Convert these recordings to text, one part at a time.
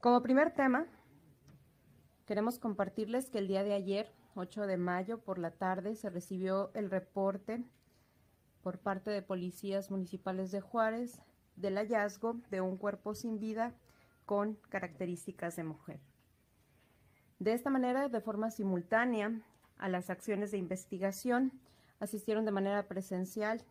Como primer tema, queremos compartirles que el día de ayer, 8 de mayo, por la tarde, se recibió el reporte por parte de policías municipales de Juárez del hallazgo de un cuerpo sin vida con características de mujer. De esta manera, de forma simultánea a las acciones de investigación, asistieron de manera presencial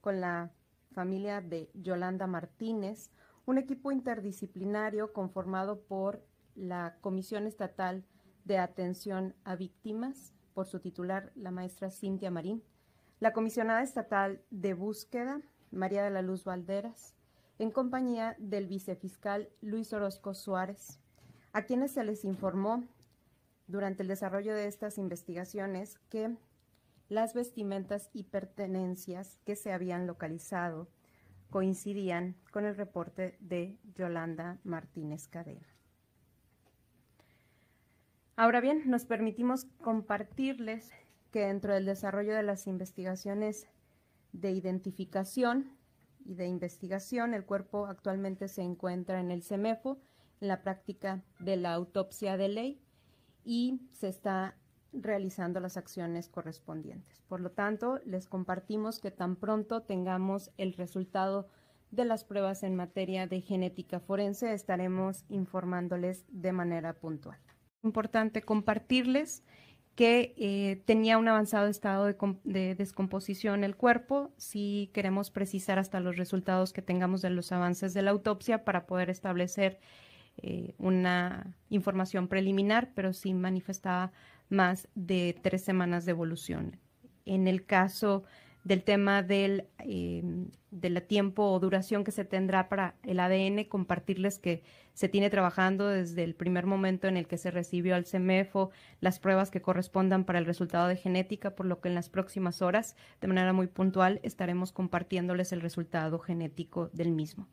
con la familia de Yolanda Martínez, un equipo interdisciplinario conformado por la Comisión Estatal de Atención a Víctimas, por su titular, la maestra Cintia Marín, la Comisionada Estatal de Búsqueda, María de la Luz Valderas, en compañía del vicefiscal Luis Orozco Suárez, a quienes se les informó durante el desarrollo de estas investigaciones que las vestimentas y pertenencias que se habían localizado coincidían con el reporte de Yolanda Martínez Cadena. Ahora bien, nos permitimos compartirles que dentro del desarrollo de las investigaciones de identificación y de investigación, el cuerpo actualmente se encuentra en el CEMEFO, en la práctica de la autopsia de ley, y se está realizando las acciones correspondientes. Por lo tanto, les compartimos que tan pronto tengamos el resultado de las pruebas en materia de genética forense, estaremos informándoles de manera puntual. Importante compartirles que eh, tenía un avanzado estado de, descomposición el cuerpo. Si queremos precisar hasta los resultados que tengamos de los avances de la autopsia para poder establecer eh, una información preliminar, pero sí manifestaba más de tres semanas de evolución. En el caso del tema del, eh, tiempo o duración que se tendrá para el ADN, compartirles que se tiene trabajando desde el primer momento en el que se recibió al CEMEFO las pruebas que correspondan para el resultado de genética, por lo que en las próximas horas, de manera muy puntual, estaremos compartiéndoles el resultado genético del mismo.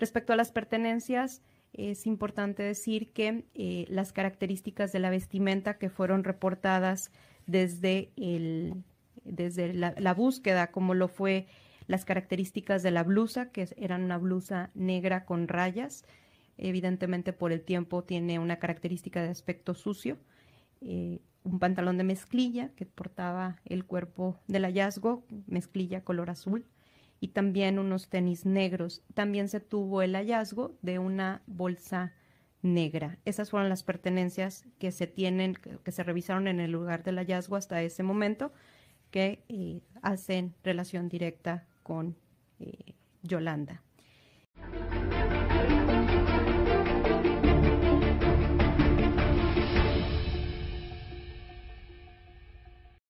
Respecto a las pertenencias, es importante decir que eh, las características de la vestimenta que fueron reportadas desde, el, desde la, búsqueda, como lo fue las características de la blusa, que eran una blusa negra con rayas, evidentemente por el tiempo tiene una característica de aspecto sucio, eh, un pantalón de mezclilla que portaba el cuerpo del hallazgo, mezclilla color azul, y también unos tenis negros. También se tuvo el hallazgo de una bolsa negra. Esas fueron las pertenencias que se tienen, que se revisaron en el lugar del hallazgo hasta ese momento, que eh, hacen relación directa con eh, Yolanda.